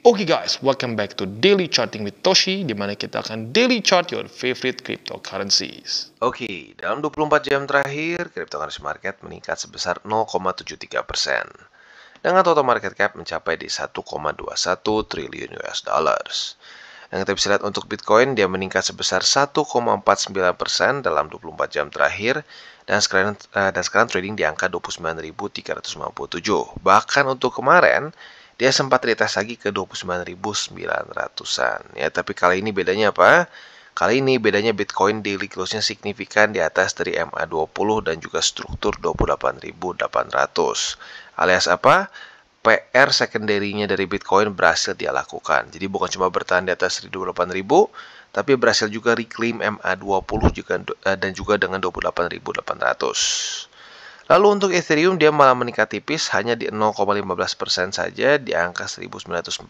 Oke okay guys, welcome back to Daily Charting with Toshi, di mana kita akan daily chart your favorite cryptocurrencies. Oke, okay, dalam 24 jam terakhir, cryptocurrency market meningkat sebesar 0,73 persen, dengan total market cap mencapai di 1,21 triliun US dollars. Yang kita bisa lihat untuk Bitcoin, dia meningkat sebesar 1,49 persen dalam 24 jam terakhir, dan sekarang, eh, dan sekarang trading di angka 29.357. Bahkan untuk kemarin, dia sempat retest lagi ke 29.900-an. Ya, tapi kali ini bedanya apa? Kali ini bedanya Bitcoin daily close-nya signifikan di atas dari MA20 dan juga struktur 28.800. Alias apa? PR sekunderinya dari Bitcoin berhasil dia lakukan. Jadi bukan cuma bertahan di atas 28.000, tapi berhasil juga reclaim MA20 juga eh, dan juga dengan 28.800. Lalu untuk Ethereum dia malah meningkat tipis hanya di 0,15% saja di angka 1904.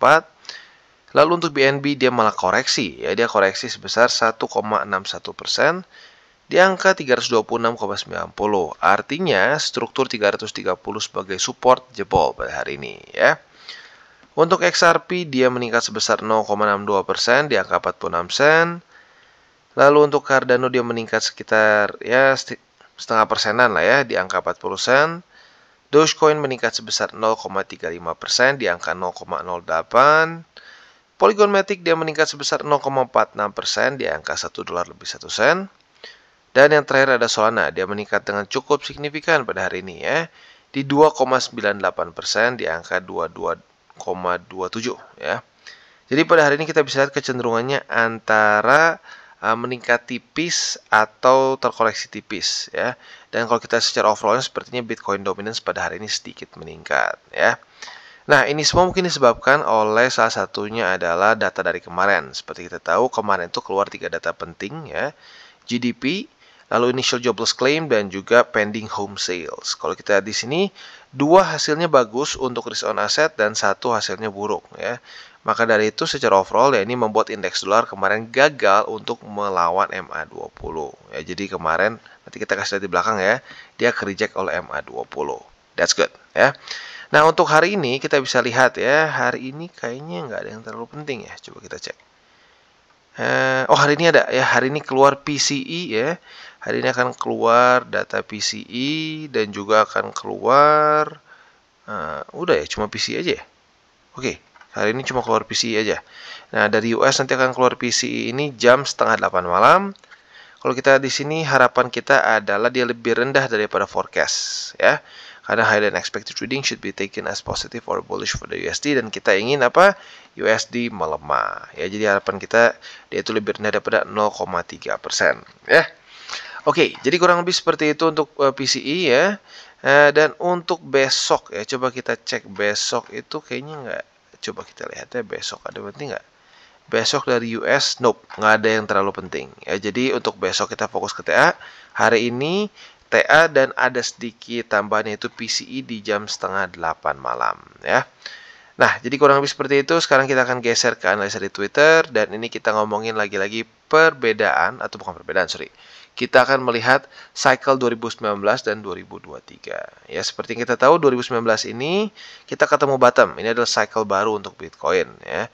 Lalu untuk BNB dia malah koreksi ya dia koreksi sebesar 1,61% di angka 326,90. Artinya struktur 330 sebagai support jebol pada hari ini ya. Untuk XRP dia meningkat sebesar 0,62% di angka 46 sen. Lalu untuk Cardano dia meningkat sekitar ya setengah persenan lah ya di angka 40 persen. Dogecoin meningkat sebesar 0,35 persen di angka 0,08. Polygon Matic dia meningkat sebesar 0,46 persen di angka 1 dolar lebih 1 sen. Dan yang terakhir ada Solana, dia meningkat dengan cukup signifikan pada hari ini ya, di 2,98 persen di angka 22,27 ya. Jadi pada hari ini kita bisa lihat kecenderungannya antara Eh, meningkat tipis atau terkoreksi tipis ya. Dan kalau kita secara overall sepertinya Bitcoin dominance pada hari ini sedikit meningkat ya. Nah, ini semua mungkin disebabkan oleh salah satunya adalah data dari kemarin. Seperti kita tahu, kemarin itu keluar tiga data penting ya. GDP, lalu initial jobless claim dan juga pending home sales. Kalau kita di sini dua hasilnya bagus untuk risk on asset dan satu hasilnya buruk ya. Maka dari itu secara overall ya ini membuat indeks dolar kemarin gagal untuk melawan MA20. Ya jadi kemarin nanti kita kasih lihat di belakang ya, dia ke reject oleh MA20. That's good ya. Nah, untuk hari ini kita bisa lihat ya, hari ini kayaknya nggak ada yang terlalu penting ya. Coba kita cek. Eh, oh hari ini ada ya hari ini keluar PCE ya hari ini akan keluar data PCE dan juga akan keluar uh, udah ya cuma PCE aja ya oke Hari ini cuma keluar PCI e aja. Nah, dari US nanti akan keluar PCI e ini jam setengah delapan malam. Kalau kita di sini harapan kita adalah dia lebih rendah daripada forecast ya. Karena high than expected reading should be taken as positive or bullish for the USD dan kita ingin apa? USD melemah. Ya, jadi harapan kita dia itu lebih rendah daripada 0,3% ya. Oke, jadi kurang lebih seperti itu untuk uh, eh, PCI e, ya. Uh, dan untuk besok ya, coba kita cek besok itu kayaknya nggak coba kita lihat ya besok ada penting nggak? Besok dari US, nope, nggak ada yang terlalu penting. Ya, jadi untuk besok kita fokus ke TA. Hari ini TA dan ada sedikit tambahan yaitu PCI e di jam setengah 8 malam ya. Nah, jadi kurang lebih seperti itu. Sekarang kita akan geser ke analisa di Twitter dan ini kita ngomongin lagi-lagi perbedaan atau bukan perbedaan, sorry kita akan melihat cycle 2019 dan 2023. Ya, seperti yang kita tahu 2019 ini kita ketemu bottom. Ini adalah cycle baru untuk Bitcoin ya.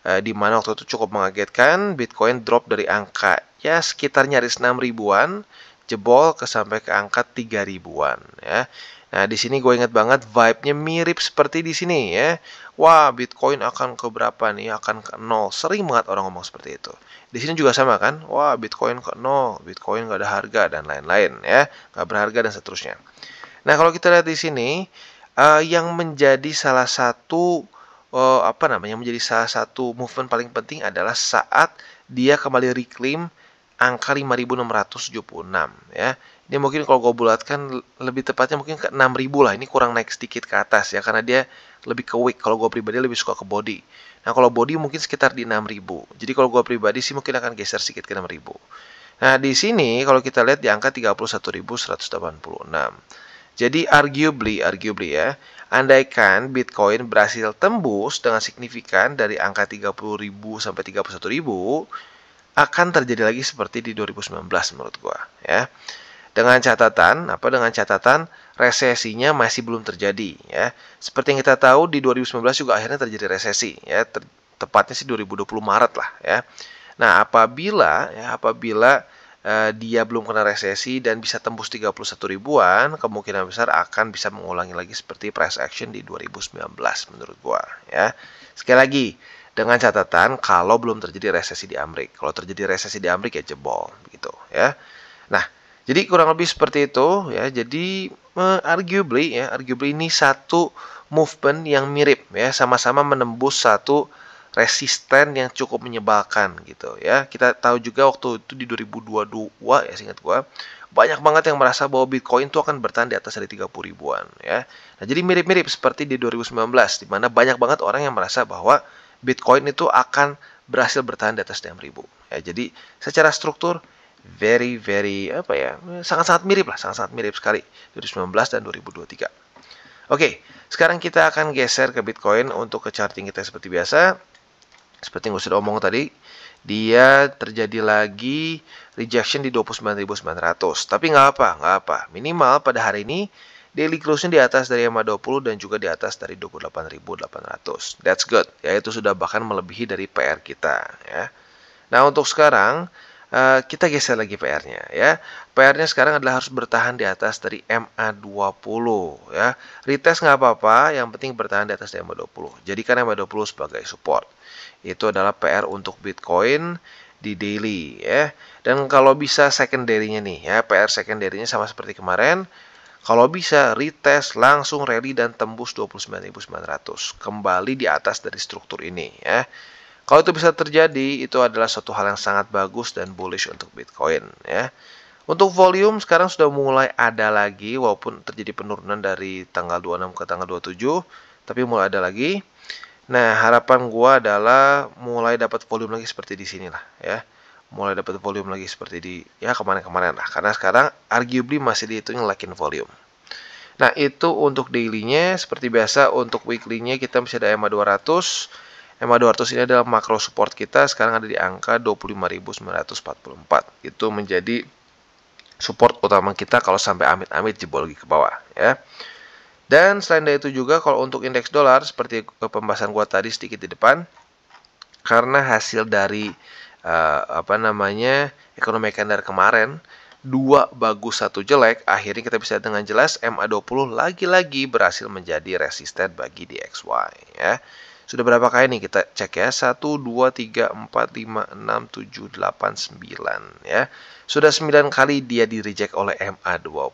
E, di mana waktu itu cukup mengagetkan, Bitcoin drop dari angka ya sekitar nyaris 6 ribuan jebol ke sampai ke angka 3 ribuan ya. Nah, di sini gue inget banget vibe-nya mirip seperti di sini ya. Wah, Bitcoin akan ke berapa nih? Akan ke nol. Sering banget orang ngomong seperti itu. Di sini juga sama kan? Wah, Bitcoin ke nol. Bitcoin gak ada harga dan lain-lain ya. gak berharga dan seterusnya. Nah, kalau kita lihat di sini, uh, yang menjadi salah satu uh, apa namanya? menjadi salah satu movement paling penting adalah saat dia kembali reclaim angka 5676 ya. Dia mungkin kalau gue bulatkan lebih tepatnya mungkin ke 6000 lah. Ini kurang naik sedikit ke atas ya karena dia lebih ke week. Kalau gue pribadi lebih suka ke body. Nah, kalau body mungkin sekitar di 6000. Jadi kalau gue pribadi sih mungkin akan geser sedikit ke 6000. Nah, di sini kalau kita lihat di angka 31186. Jadi arguably, arguably ya, andaikan Bitcoin berhasil tembus dengan signifikan dari angka 30.000 sampai 31.000, akan terjadi lagi seperti di 2019 menurut gua, ya dengan catatan apa dengan catatan resesinya masih belum terjadi ya. Seperti yang kita tahu di 2019 juga akhirnya terjadi resesi ya, ter, tepatnya sih 2020 Maret lah ya. Nah, apabila ya apabila eh, dia belum kena resesi dan bisa tembus 31 ribuan, kemungkinan besar akan bisa mengulangi lagi seperti price action di 2019 menurut gua ya. Sekali lagi, dengan catatan kalau belum terjadi resesi di Amerika. Kalau terjadi resesi di Amerika ya jebol gitu ya. Jadi kurang lebih seperti itu ya. Jadi arguably ya, arguably ini satu movement yang mirip ya, sama-sama menembus satu resisten yang cukup menyebalkan gitu ya. Kita tahu juga waktu itu di 2022 ya ingat gua banyak banget yang merasa bahwa Bitcoin itu akan bertahan di atas dari 30 ribuan ya. Nah, jadi mirip-mirip seperti di 2019 di mana banyak banget orang yang merasa bahwa Bitcoin itu akan berhasil bertahan di atas 6 ribu. Ya, jadi secara struktur very very apa ya sangat-sangat mirip lah sangat-sangat mirip sekali 2019 dan 2023 oke sekarang kita akan geser ke Bitcoin untuk ke charting kita seperti biasa seperti yang sudah omong tadi dia terjadi lagi rejection di 29.900 tapi nggak apa nggak apa minimal pada hari ini daily close-nya di atas dari EMA 20 dan juga di atas dari 28.800. That's good, yaitu sudah bahkan melebihi dari PR kita ya. Nah, untuk sekarang uh, kita geser lagi PR-nya ya. PR-nya sekarang adalah harus bertahan di atas dari MA20 ya. Retest nggak apa-apa, yang penting bertahan di atas di MA20. kan MA20 sebagai support. Itu adalah PR untuk Bitcoin di daily ya. Dan kalau bisa secondary-nya nih ya, PR secondary-nya sama seperti kemarin. Kalau bisa retest langsung rally dan tembus 29.900. Kembali di atas dari struktur ini ya. Kalau itu bisa terjadi, itu adalah suatu hal yang sangat bagus dan bullish untuk Bitcoin ya. Untuk volume sekarang sudah mulai ada lagi walaupun terjadi penurunan dari tanggal 26 ke tanggal 27, tapi mulai ada lagi. Nah, harapan gua adalah mulai dapat volume lagi seperti di sinilah ya. Mulai dapat volume lagi seperti di ya kemarin-kemarin lah karena sekarang arguably masih dihitung lakin volume. Nah, itu untuk daily-nya seperti biasa untuk weekly-nya kita masih ada EMA 200 MA200 ini adalah makro support kita sekarang ada di angka 25.944 itu menjadi support utama kita kalau sampai amit-amit jebol lagi ke bawah ya dan selain dari itu juga kalau untuk indeks dolar seperti pembahasan gua tadi sedikit di depan karena hasil dari uh, apa namanya ekonomi kandar kemarin dua bagus satu jelek akhirnya kita bisa dengan jelas MA20 lagi-lagi berhasil menjadi resisten bagi DXY ya sudah berapa kali nih kita cek ya? 1, 2, 3, 4, 5, 6, 7, 8, 9 ya. Sudah 9 kali dia di reject oleh MA20.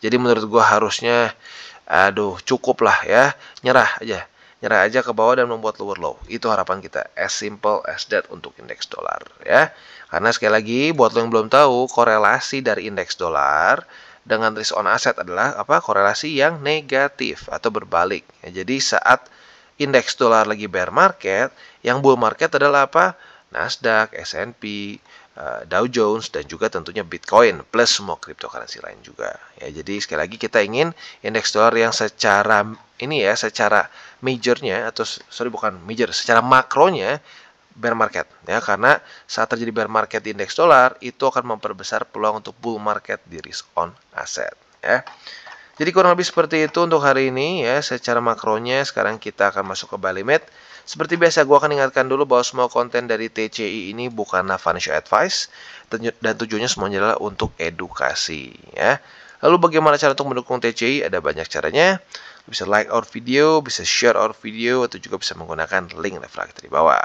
Jadi menurut gue harusnya aduh cukup lah ya. Nyerah aja. Nyerah aja ke bawah dan membuat lower low. Itu harapan kita. As simple as that untuk indeks dolar ya. Karena sekali lagi buat lo yang belum tahu korelasi dari indeks dolar dengan risk on asset adalah apa korelasi yang negatif atau berbalik. Ya, jadi saat indeks dolar lagi bear market, yang bull market adalah apa? Nasdaq, S&P, eh, Dow Jones dan juga tentunya Bitcoin plus semua cryptocurrency lain juga. Ya, jadi sekali lagi kita ingin indeks dolar yang secara ini ya, secara majornya atau sorry bukan major, secara makronya bear market ya karena saat terjadi bear market indeks dolar itu akan memperbesar peluang untuk bull market di risk on asset ya. Jadi kurang lebih seperti itu untuk hari ini ya secara makronya. Sekarang kita akan masuk ke balimet. Seperti biasa gue akan ingatkan dulu bahwa semua konten dari TCI ini bukanlah financial advice dan tujuannya semuanya adalah untuk edukasi ya. Lalu bagaimana cara untuk mendukung TCI? Ada banyak caranya. Bisa like our video, bisa share our video, atau juga bisa menggunakan link referral di bawah.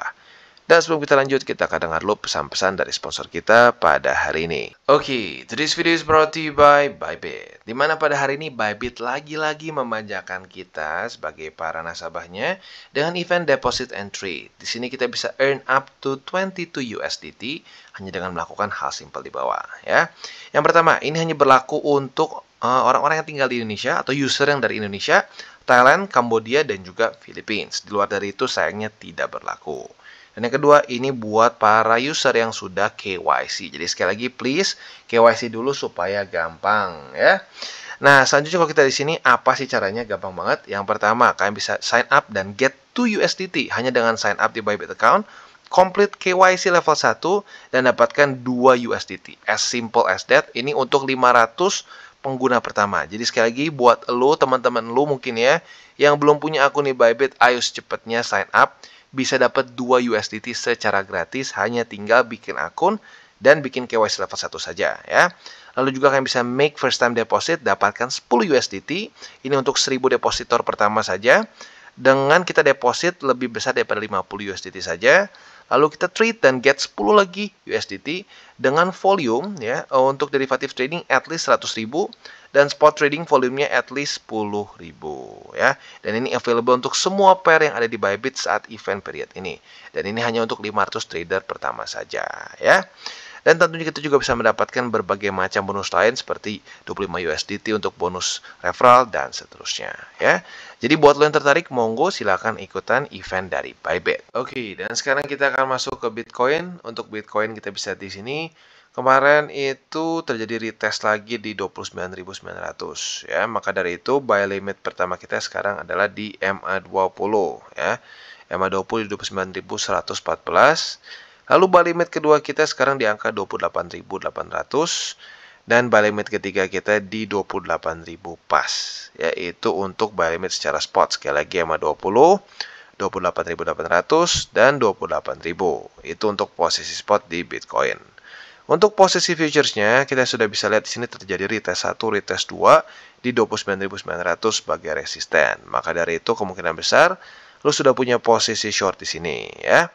Dan sebelum kita lanjut, kita akan dengar dulu pesan-pesan dari sponsor kita pada hari ini. Oke, okay, today's video is brought to you by Bybit. Dimana pada hari ini Bybit lagi-lagi memanjakan kita sebagai para nasabahnya dengan event deposit entry. Di sini kita bisa earn up to 22 USDT hanya dengan melakukan hal simpel di bawah ya. Yang pertama, ini hanya berlaku untuk eh, orang-orang uh, yang tinggal di Indonesia atau user yang dari Indonesia, Thailand, Kamboja dan juga Philippines. Di luar dari itu sayangnya tidak berlaku. Dan yang kedua, ini buat para user yang sudah KYC. Jadi sekali lagi please KYC dulu supaya gampang ya. Nah, selanjutnya kalau kita di sini apa sih caranya? Gampang banget. Yang pertama, kalian bisa sign up dan get 2 USDT hanya dengan sign up di Bybit account, complete KYC level 1 dan dapatkan 2 USDT. As simple as that. Ini untuk 500 pengguna pertama. Jadi sekali lagi buat lo teman-teman lo mungkin ya yang belum punya akun di Bybit, ayo secepatnya sign up bisa dapat 2 USDT secara gratis hanya tinggal bikin akun dan bikin KYC level 1 saja ya. Lalu juga kalian bisa make first time deposit dapatkan 10 USDT. Ini untuk 1000 depositor pertama saja. Dengan kita deposit lebih besar daripada 50 USDT saja. Lalu kita trade dan get 10 lagi USDT dengan volume ya eh, untuk derivative trading at least ribu dan spot trading volumenya at least ribu ya. Dan ini available untuk semua pair yang ada di Bybit saat event period ini. Dan ini hanya untuk 500 trader pertama saja ya. Dan tentunya kita juga bisa mendapatkan berbagai macam bonus lain seperti 25 USDT untuk bonus referral dan seterusnya ya. Jadi buat lo yang tertarik monggo silahkan ikutan event dari Bybit. Oke, okay, dan sekarang kita akan masuk ke Bitcoin. Untuk Bitcoin kita bisa di sini Kemarin itu terjadi retest lagi di 29.900 ya. Maka dari itu buy limit pertama kita sekarang adalah di MA20 ya. MA20 di 29.114 Lalu buy limit kedua kita sekarang di angka 28.800 dan buy limit ketiga kita di 28.000 pas, yaitu untuk buy limit secara spot sekali lagi sama 20 28.800 dan 28.000. Itu untuk posisi spot di Bitcoin. Untuk posisi futuresnya, kita sudah bisa lihat di sini terjadi retest 1, retest 2 di 29.900 sebagai resisten. Maka dari itu kemungkinan besar lu sudah punya posisi short di sini ya.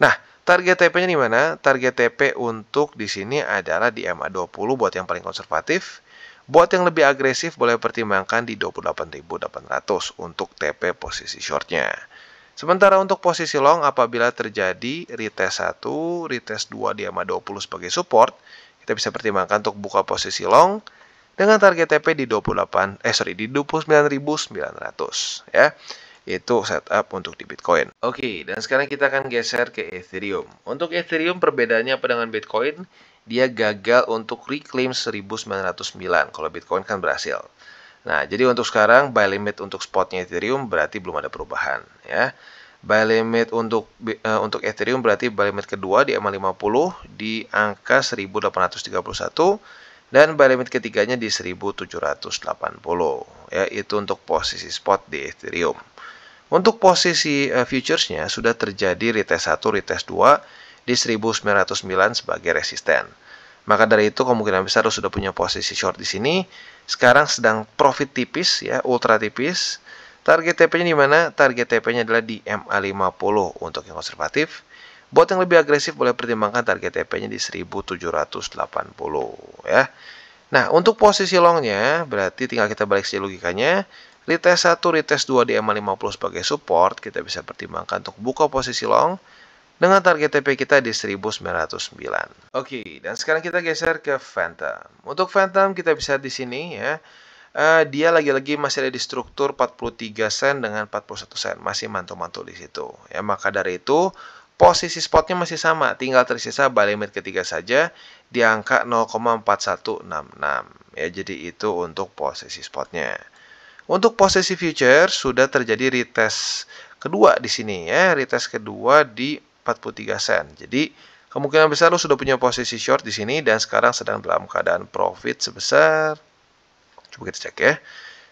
Nah, Target TP-nya di mana? Target TP untuk di sini adalah di MA20 buat yang paling konservatif. Buat yang lebih agresif boleh pertimbangkan di 28.800 untuk TP posisi shortnya. Sementara untuk posisi long apabila terjadi retest 1, retest 2 di MA20 sebagai support, kita bisa pertimbangkan untuk buka posisi long dengan target TP di 28 eh sorry di 29.900 ya yaitu setup untuk di Bitcoin. Oke, okay, dan sekarang kita akan geser ke Ethereum. Untuk Ethereum perbedaannya apa dengan Bitcoin? Dia gagal untuk reclaim 1909 kalau Bitcoin kan berhasil. Nah, jadi untuk sekarang buy limit untuk spotnya Ethereum berarti belum ada perubahan ya. Buy limit untuk uh, untuk Ethereum berarti buy limit kedua di EMA 50 di angka 1831 dan buy limit ketiganya di 1780 ya itu untuk posisi spot di Ethereum. Untuk posisi uh, eh, futuresnya sudah terjadi retest 1, retest 2 di 1909 sebagai resisten. Maka dari itu kemungkinan besar sudah punya posisi short di sini. Sekarang sedang profit tipis ya, ultra tipis. Target TP-nya di mana? Target TP-nya adalah di MA50 untuk yang konservatif. Buat yang lebih agresif boleh pertimbangkan target TP-nya di 1780 ya. Nah, untuk posisi longnya berarti tinggal kita balik logikanya retest 1, retest 2 di EMA 50 sebagai support, kita bisa pertimbangkan untuk buka posisi long dengan target TP kita di 1909. Oke, okay, dan sekarang kita geser ke Phantom. Untuk Phantom kita bisa di sini ya. Uh, dia lagi-lagi masih ada di struktur 43 sen dengan 41 sen, masih mantul-mantul di situ. Ya, maka dari itu posisi spotnya masih sama, tinggal tersisa buy limit ketiga saja di angka 0,4166. Ya, jadi itu untuk posisi spotnya. Untuk posisi future sudah terjadi retest kedua di sini ya, retest kedua di 43 sen. Jadi kemungkinan besar lo sudah punya posisi short di sini dan sekarang sedang dalam keadaan profit sebesar coba kita cek ya.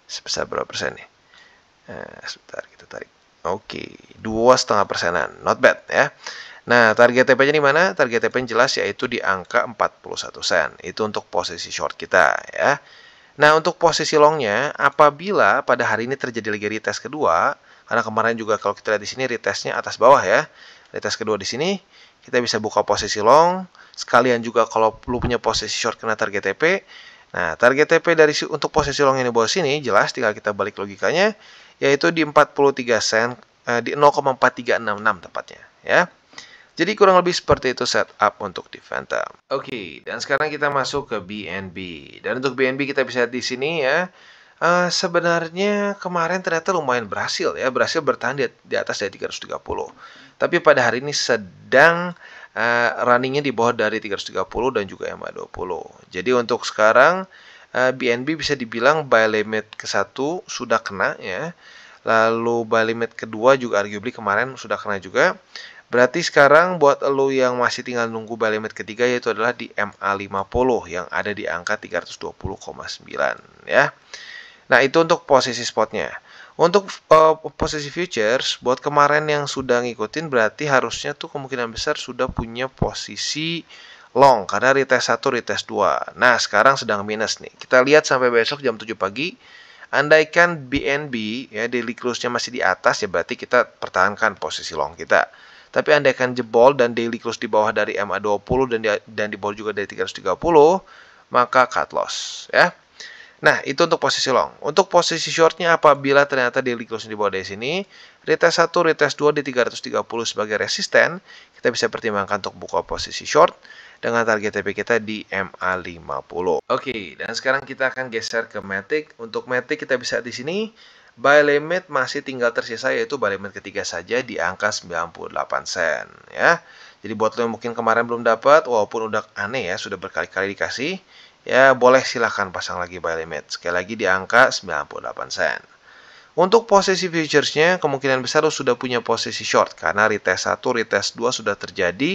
Sebesar berapa persen nih? Nah, sebentar kita tarik. Oke, dua setengah persenan, not bad ya. Nah, target TP-nya di mana? Target TP-nya jelas yaitu di angka 41 sen. Itu untuk posisi short kita ya. Nah, untuk posisi longnya, apabila pada hari ini terjadi lagi retest kedua, karena kemarin juga kalau kita lihat di sini retestnya atas bawah ya, retest kedua di sini, kita bisa buka posisi long, sekalian juga kalau lu punya posisi short kena target TP. Nah, target TP dari untuk posisi long ini bawah sini jelas tinggal kita balik logikanya yaitu di 43 sen eh, di 0,4366 tepatnya ya. Jadi kurang lebih seperti itu setup untuk di Phantom. Oke, okay, dan sekarang kita masuk ke BNB. Dan untuk BNB kita bisa di sini ya. Uh, sebenarnya kemarin ternyata lumayan berhasil ya, berhasil bertahan di, di atas dari 330. Tapi pada hari ini sedang uh, runningnya di bawah dari 330 dan juga EMA 20. Jadi untuk sekarang uh, eh, BNB bisa dibilang buy limit ke satu sudah kena ya. Lalu buy limit kedua juga arguably kemarin sudah kena juga. Berarti sekarang buat lo yang masih tinggal nunggu balimet ketiga yaitu adalah di MA50 yang ada di angka 320,9 ya. Nah, itu untuk posisi spotnya. Untuk uh, posisi futures buat kemarin yang sudah ngikutin berarti harusnya tuh kemungkinan besar sudah punya posisi long karena retest 1, retest 2. Nah, sekarang sedang minus nih. Kita lihat sampai besok jam 7 pagi. Andaikan BNB ya daily close-nya masih di atas ya berarti kita pertahankan posisi long kita. Tapi anda akan jebol dan daily close di bawah dari MA 20 dan di, dan di bawah juga dari 330, maka cut loss ya. Nah, itu untuk posisi long. Untuk posisi shortnya apabila ternyata daily close di bawah dari sini, retest 1, retest 2 di 330 sebagai resisten, kita bisa pertimbangkan untuk buka posisi short dengan target TP kita di MA50. Oke, okay, dan sekarang kita akan geser ke Matic. Untuk Matic kita bisa di sini Buy limit masih tinggal tersisa yaitu buy limit ketiga saja di angka 98 sen ya. Jadi buat lo yang mungkin kemarin belum dapat walaupun udah aneh ya sudah berkali-kali dikasih ya boleh silahkan pasang lagi buy limit sekali lagi di angka 98 sen. Untuk posisi futuresnya kemungkinan besar lo sudah punya posisi short karena retest 1, retest 2 sudah terjadi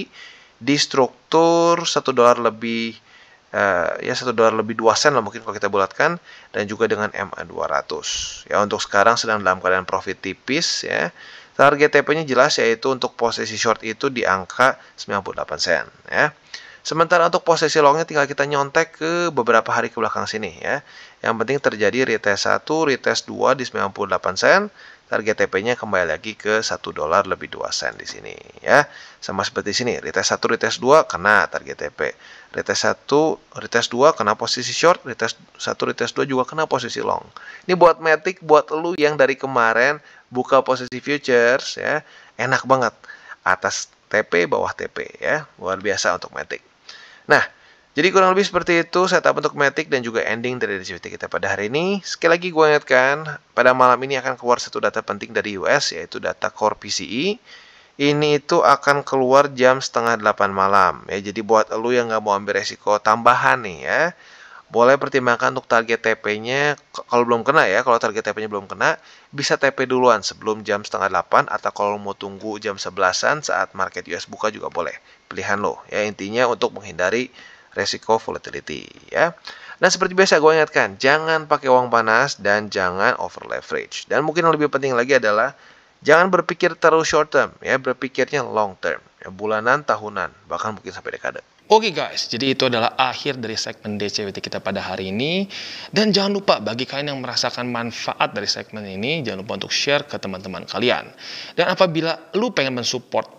di struktur 1 dolar lebih uh, ya satu dolar lebih dua sen lah mungkin kalau kita bulatkan dan juga dengan MA 200 ya untuk sekarang sedang dalam keadaan profit tipis ya target TP-nya jelas yaitu untuk posisi short itu di angka 98 sen ya sementara untuk posisi longnya tinggal kita nyontek ke beberapa hari ke belakang sini ya yang penting terjadi retest 1 retest 2 di 98 sen Target TP-nya kembali lagi ke 1 dolar lebih 2 sen di sini ya. Sama seperti di sini, retest 1, retest 2 kena target TP. Retest 1, retest 2 kena posisi short, retest 1, retest 2 juga kena posisi long. Ini buat Matic, buat lu yang dari kemarin buka posisi futures ya, enak banget. Atas TP, bawah TP ya. Luar biasa untuk Matic. Nah, jadi kurang lebih seperti itu setup untuk Matic dan juga ending dari DCVT kita pada hari ini. Sekali lagi gue ingatkan, pada malam ini akan keluar satu data penting dari US, yaitu data core PCE. Ini itu akan keluar jam setengah delapan malam. ya Jadi buat lo yang nggak mau ambil resiko tambahan nih ya, boleh pertimbangkan untuk target TP-nya, kalau belum kena ya, kalau target TP-nya belum kena, bisa TP duluan sebelum jam setengah delapan atau kalau mau tunggu jam 11-an saat market US buka juga boleh. Pilihan lo. Ya intinya untuk menghindari resiko volatility ya. Nah, seperti biasa gue ingatkan, jangan pakai uang panas dan jangan over leverage. Dan mungkin yang lebih penting lagi adalah jangan berpikir terlalu short term ya, berpikirnya long term, ya, bulanan, tahunan, bahkan mungkin sampai dekade. Oke okay guys, jadi itu adalah akhir dari segmen DCWT kita pada hari ini. Dan jangan lupa bagi kalian yang merasakan manfaat dari segmen ini, jangan lupa untuk share ke teman-teman kalian. Dan apabila lu pengen mensupport